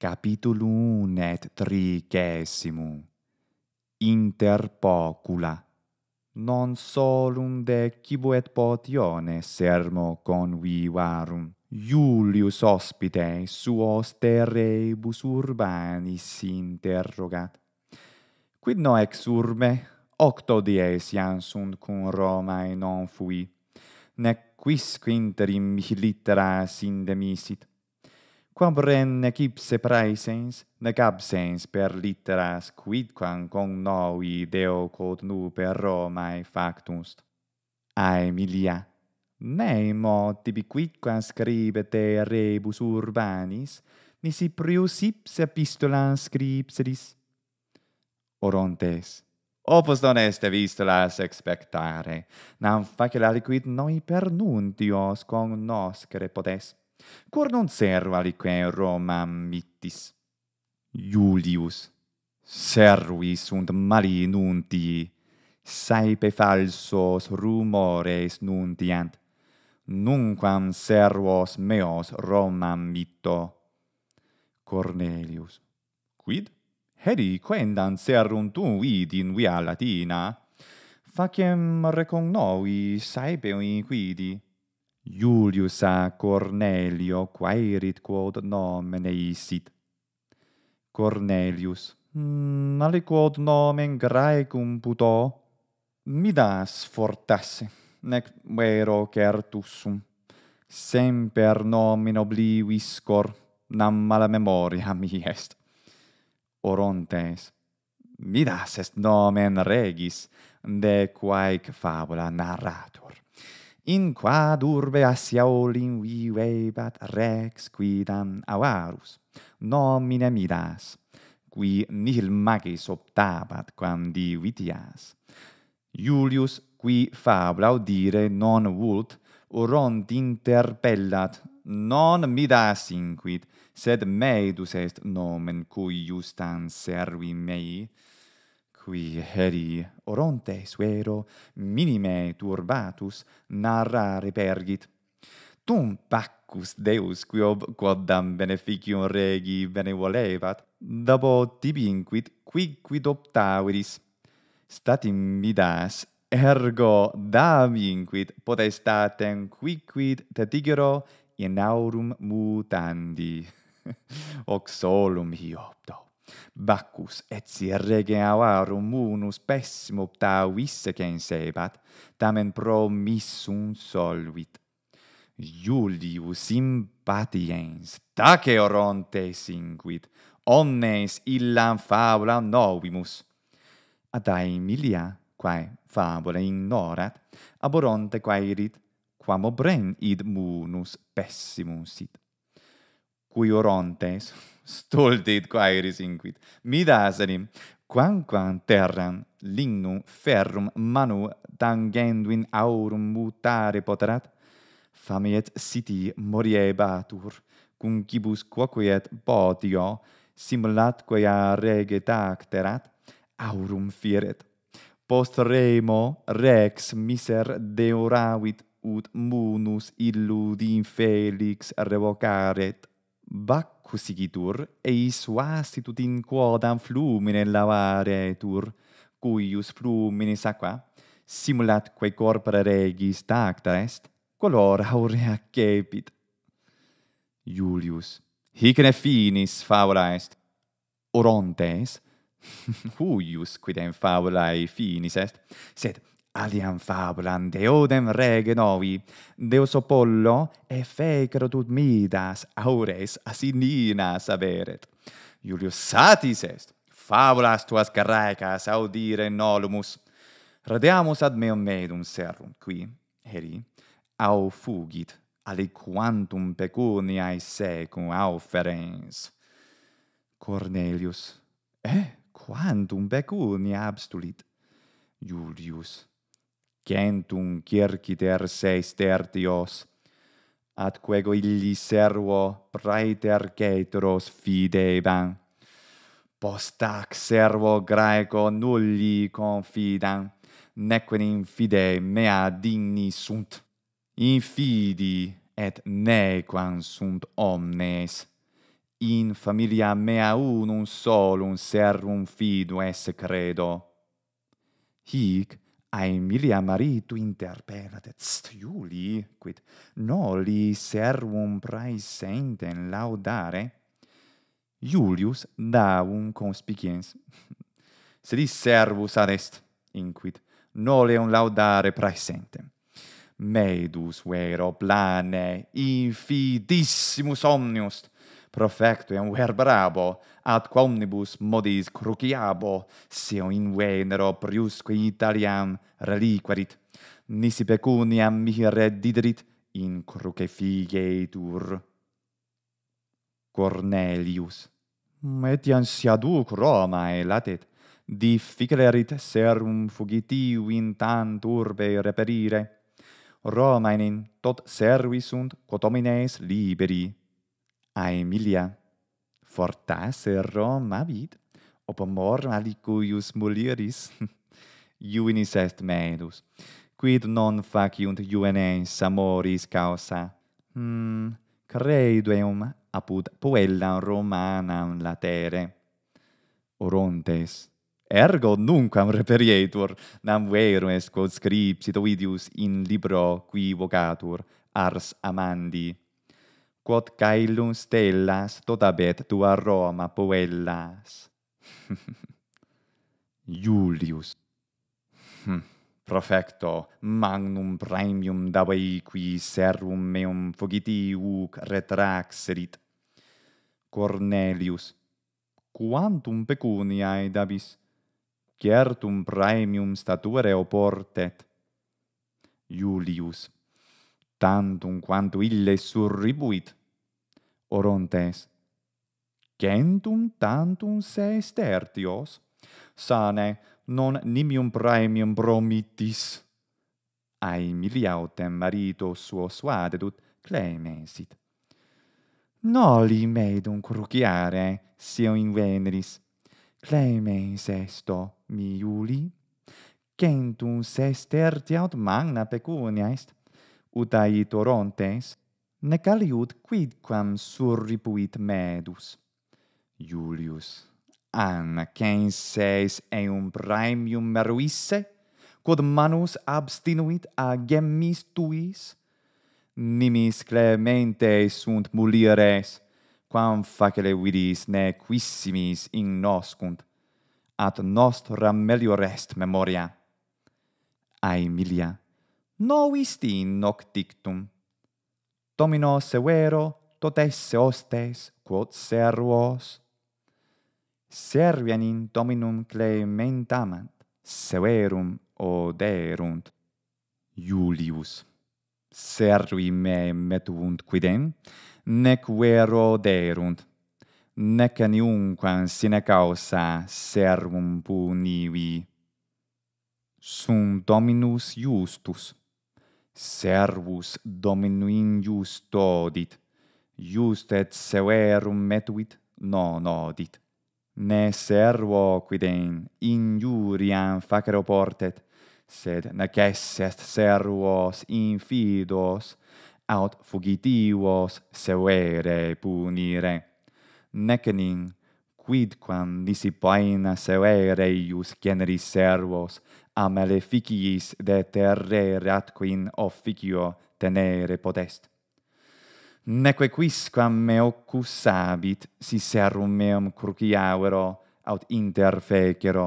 Capitulum et tricesimum Inter pocula Non solum decibo et potione sermo convivarum Iulius hospite suos terrebus urbanis interrogat Quid no ex urbe octo dies iam sunt cum Romae non fui nec quis quinterim litteras indemisit quam ren nec praesens, nec absens per litteras, quid quam con novi Deo quod nu per Romae factumst. Aemilia, nemo tibi quid quam scribete rebus urbanis, nisi prius ipse epistolam scripseris. Orontes, opus non est epistolas expectare, nam facil aliquid noi per nuntios con noscere podest. Cur non serva lique in Romam mittis? Iulius, servi sunt mali nuntii! saepe falsos rumores nuntiant, nunquam servos meos Romam mitto. Cornelius, quid? Heri quendan servum tu vid in via Latina? Faciem recognovi saepe in Julius a Cornelio quaerit quod nomen eisit. Cornelius, mm, ali quod nomen graecum puto? Midas fortasse, nec vero certusum. Semper nomen obliuis cor, nam mala memoria mi est. Orontes, midas est nomen regis, de quaec fabula narratur in qua durbe asia vivebat rex quidam avarus, nomine miras, qui nihil magis optabat quam divitias. Iulius, qui fablau dire non vult, urront interpellat, non midas inquit, sed meidus est nomen cui justan servi mei, qui heri oronte suero minime turbatus narrare pergit tum pacus deus quiob quodam beneficium regi benevolevat dabo tibi inquit quid optaveris statim midas ergo dami inquit potestatem quid te digero in aurum mutandi hoc solum hi opto Bacchus et si avarum munus pessimo tau isse sebat, tamen promissum solvit. Iulius simpatiens, tace Orontes inquit, omnes illam fabula novimus. Ad Aemilia, quae fabula ignorat, aboronte quae irit, quam obren id munus pessimum sit. Cui orontes, stultit quae inquit. Midas enim, quamquam terram lignum ferrum manu tangenduin aurum mutare poterat, fami et siti moriebatur, cum cibus quoque et potio, simulat quea reget acterat, aurum firet. Post remo rex miser deoravit ut munus illud infelix revocaret. Baccus igitur e is vastitud in quodam flumine lavare tur cuius flumine aqua, simulat quae corpora regis tacta est color aurea cepit Julius hic ne finis favola est orontes huius quidem favolae finis est sed aliam fabulam deodem rege novi. Deus Apollo e fecro tut midas aures asininas averet. Julius Satis est, fabulas tuas grecas audire nolumus. Radeamus ad meum medum serum, qui, heri, au fugit aliquantum pecuniae secum auferens. Cornelius, eh, quantum pecunia abstulit? Julius, centum circiter se stertios, quego illi servo praeter ceteros fideban. Postac servo graeco nulli confidan, nequen in fide mea digni sunt. Infidi et nequam sunt omnes. In familia mea unum solum servum fidu esse credo. Hic, Aemilia Marii tu interpellat est Iuli, quid noli servum praesenten laudare, Iulius davum conspiciens. Sedi servus adest, inquit, noleum laudare praesentem. Medus vero plane, infidissimus omnius, profecto in verbrabo, ad quomnibus modis cruciabo, si in venero priusque italiam reliquerit, nisi pecuniam mihi reddidrit in cruce figeitur. Cornelius. Metian siaduc Romae latet, difficulerit serum fugitiu in tant urbe reperire. Romainin tot servi sunt quot liberi, a Emilia fortasse Rom habit op amor malicuius mulieris iunis est medus quid non faciunt iuvenes amoris causa hmm, creduem apud puella romanam latere orontes ergo nunquam reperietur nam vero est quod scriptit ovidius in libro qui vocatur ars amandi quod caelum stellas abet tota tua Roma puellas. Julius. Hm, profecto, magnum praemium dabei qui servum meum fugiti uc retraxerit. Cornelius. Quantum pecuniae dabis? Certum praemium statuere oportet. Julius. Tantum quanto ille surribuit, orontes gentum tantum se estertios sane non nimium praemium promittis ai miliautem marito suo suadedut clemensit noli medum cruciare sio in veneris clemens esto mi iuli gentum se estertiaut magna pecunia est ut Orontes, nec aliud quidquam surripuit medus. Iulius, anna censeis eum praemium meruisse, quod manus abstinuit a gemmis tuis? Nimis clemente sunt mulieres, quam facile vidis ne quissimis in noscunt, at nostra melior est memoria. Aemilia, novis in noctictum domino severo totesse hostes quod servos servian in dominum clementam severum oderunt Julius servi me metuunt quidem nec vero oderunt nec aniunquam sine causa servum punivi sum dominus justus servus dominum injustodit, just et severum metuit non odit. Ne servo quidem injuriam facere portet, sed neces est servos infidos, aut fugitivos severe punire. Necenin, quidquam nisi paena severe ius generis servos a maleficiis de terre erat officio tenere potest. Neque quisquam me occusabit si serum meum cruciavero aut interfecero,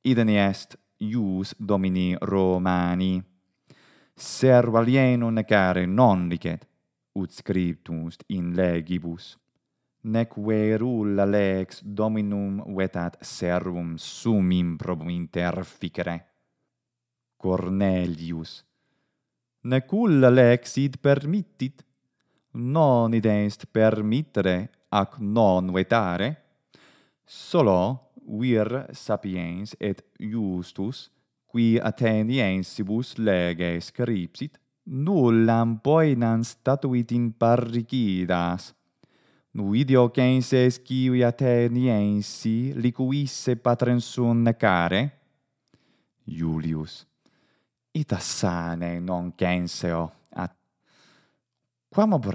idene est ius domini Romani. Servo alieno necare non licet, ut scriptus in legibus. Nec verul lex dominum vetat servum sumim probum interficere. Cornelius. Nec ulla lex permittit, non id est permittere ac non vetare, solo vir sapiens et justus, qui Ateniensibus lege scripsit, nullam poenam statuit in parricidas, nu idio censes cui Ateniensi liquisse patrensum necare, Julius ita sane non genseo at quam ob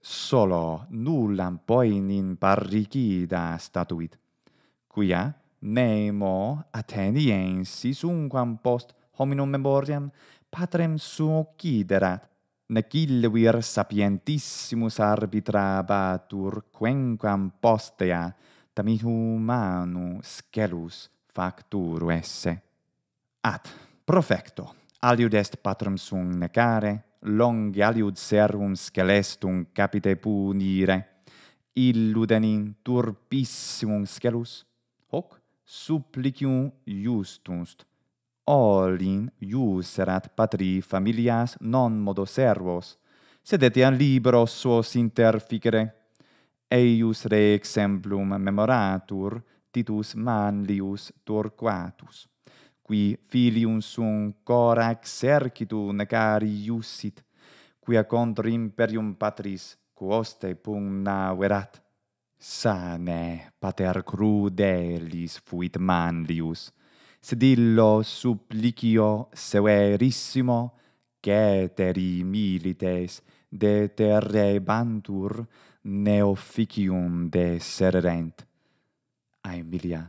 solo nullam poin in parricida statuit quia nemo ateniensis unquam post hominum memoriam patrem suo quiderat nec ille vir sapientissimus arbitrabatur quenquam postea tamit humanu scelus facturu esse at profecto aliud est patrum sum necare, longi aliud servum scelestum capite punire, illudenin turpissimum scelus, hoc supplicium justumst, olin iuserat patri familias non modo servos, sed etiam libros suos interficere. Eius re exemplum memoratur Titus Manlius Torquatus qui filium suum cor exercitu necari iussit, quia contra imperium patris quoste pugna verat. Sane, pater crudelis fuit manlius, sed illo supplicio severissimo, ceteri milites de terre bantur neoficium de sererent. Aemilia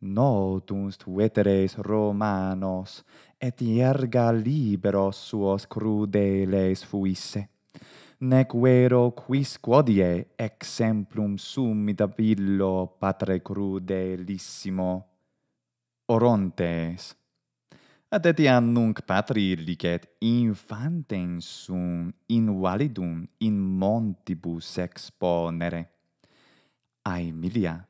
notunst veteres romanos et ierga liberos suos crudeles fuisse nec vero quis quodie exemplum sum dabillo patre crudelissimo orontes ad etiam nunc patri licet infantem sum invalidum in montibus exponere aemilia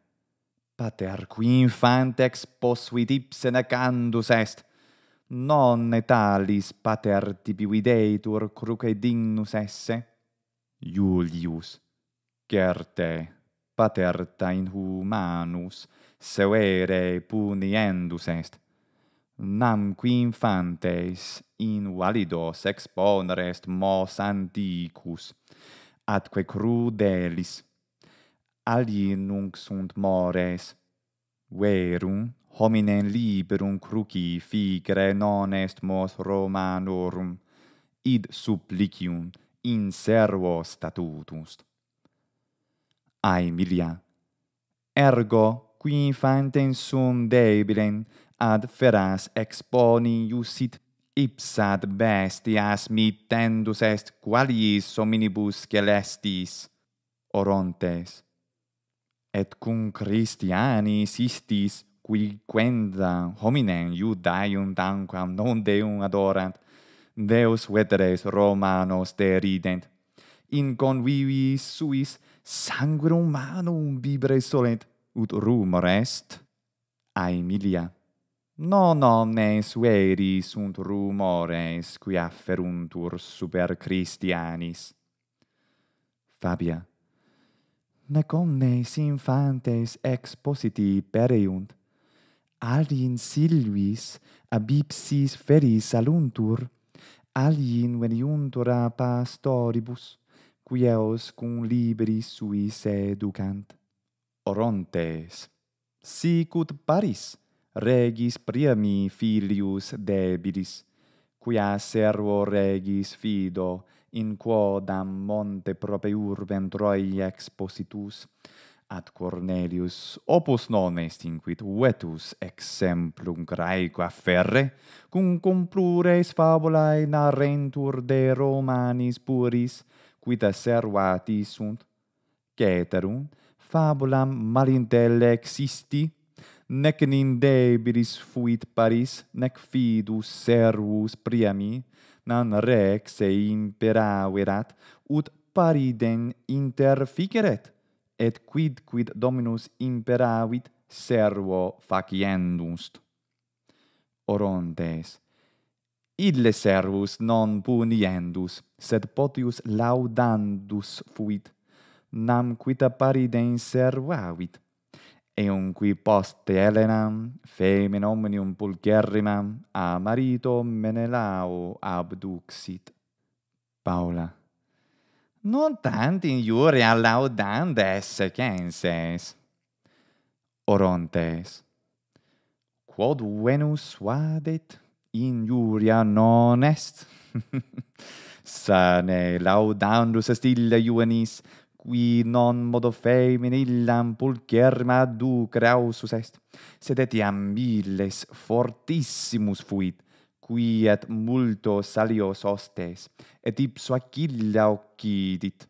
Pater qui infante ex posuit ipse necandus est. Non talis pater tibi videitur cruce dignus esse? Iulius, certe, pater ta in humanus, seuere puniendus est. Nam qui infantes in validos exponere est mos antiquus, atque crudelis alii nunc sunt mores. Verum, hominem liberum cruci figre non est mos romanorum, id supplicium in servo statutus. Aemilia, ergo qui infantem sum debilem ad feras exponi iusit ipsad bestias mitendus est qualis hominibus celestis. Orontes, et cum Christianis istis qui quenda hominem iudaeum tanquam non deum adorant, Deus veteres Romanos derident. In convivis suis sanguinum manum vibre solent, ut rumor est. Aemilia. Non omnes veri sunt rumores qui afferuntur super Christianis. Fabia nec omnes infantes expositi pereunt. Alin silvis ab ipsis feris aluntur, alin veniuntur a pastoribus, qui eos cum liberi sui seducant. Orontes, sicut paris, regis priami filius debilis, quia servo regis fido, quia servo regis fido, in quo dam monte prope urbem troi expositus, ad Cornelius opus non est inquit vetus exemplum graeco afferre, cum cum plures fabulae narrentur de Romanis puris, quid servati sunt, ceterum fabulam malintelle existi, nec in debilis fuit paris, nec fidus servus priami, Nan rex se imperaverat, ut pariden interficeret, et quid quid dominus imperavit servo faciendust. Orontes, idle servus non puniendus, sed potius laudandus fuit, nam quita pariden servavit eum qui poste Helenam, femen omnium pulcherrimam, a marito Menelao abduxit. Paula. Non tant in iuria laudandes esse censes. Orontes. Quod venus vadet, in iuria non est. Sane laudandus est illa juvenis, qui non modo femine illam pulcherma du crausus est, sed etiam miles fortissimus fuit, qui et multo salios hostes, et ipso acilla occidit.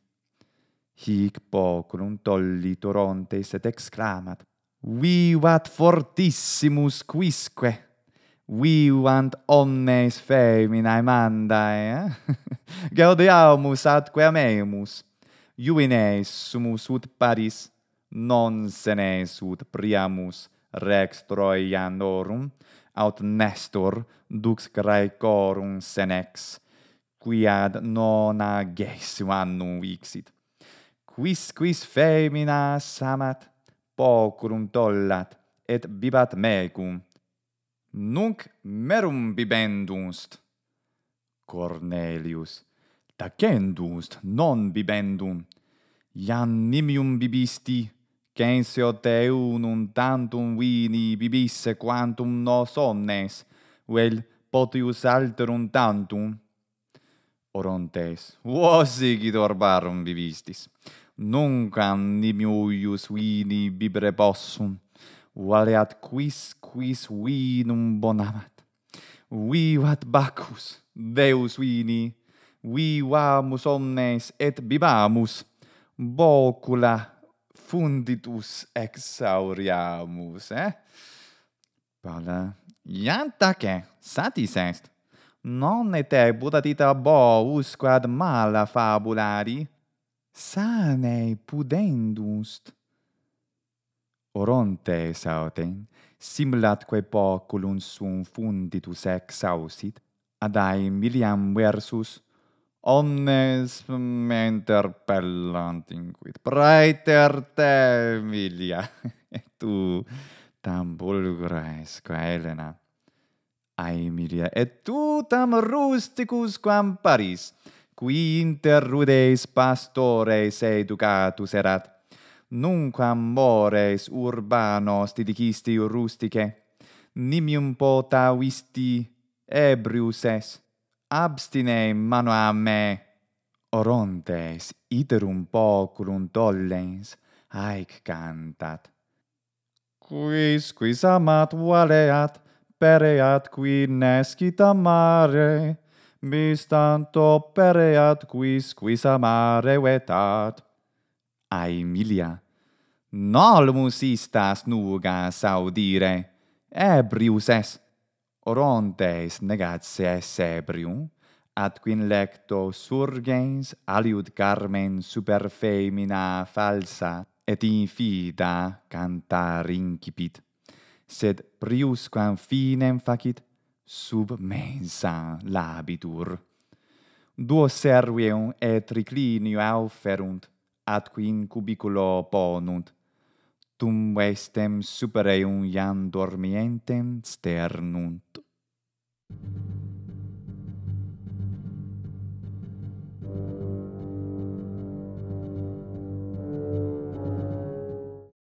Hic poculum tollit orontes et exclamat, Vivat fortissimus quisque! Vivant omnes feminae mandae, eh? Gaudiamus atque amemus! juvenes sumus ut paris non senes ut priamus rex troianorum aut nestor dux graecorum senex qui ad non agesum annum vixit quis quis femina samat pocrum tollat et bibat mecum nunc merum bibendumst cornelius tacendust, non bibendum iam nimium bibisti quense o te unum tantum vini bibisse quantum nos omnes vel potius alterum tantum orontes vos igi dorbarum bibistis nuncam nimiuius vini bibere possum vale ad quis quis vinum bonamat. vivat bacchus deus vini vivamus omnes et bibamus, bocula funditus exauriamus, eh? Pala, eh? iantace, satis est, non et ebuta dita bo usquad mala fabulari, sane pudendust. Oronte sauten, simlatque poculum sum funditus exausit, adae miliam versus, omnes me interpellant in quid praeter te milia et tu tam bulgrais qua Helena ai milia et tu tam rusticus quam paris qui inter rudeis pastores educatus erat nunquam mores urbanos didicisti rustice nimium pota visti ebrius est, abstine in mano a me, orontes iterum poculum tollens, haec cantat. Quis quis amat valeat, pereat qui nescit amare, bis tanto pereat quis quis amare vetat. A Emilia, nolmus istas nugas audire, ebrius est, orontes negatse sebrium, ad quin lecto surgens aliud carmen super femina falsa et infida cantar incipit, sed prius quam finem facit sub mensa labitur. Duo servium et riclinio auferunt, ad quin cubiculo ponunt, tum vestem super eum iam dormientem sternunt. Thank you.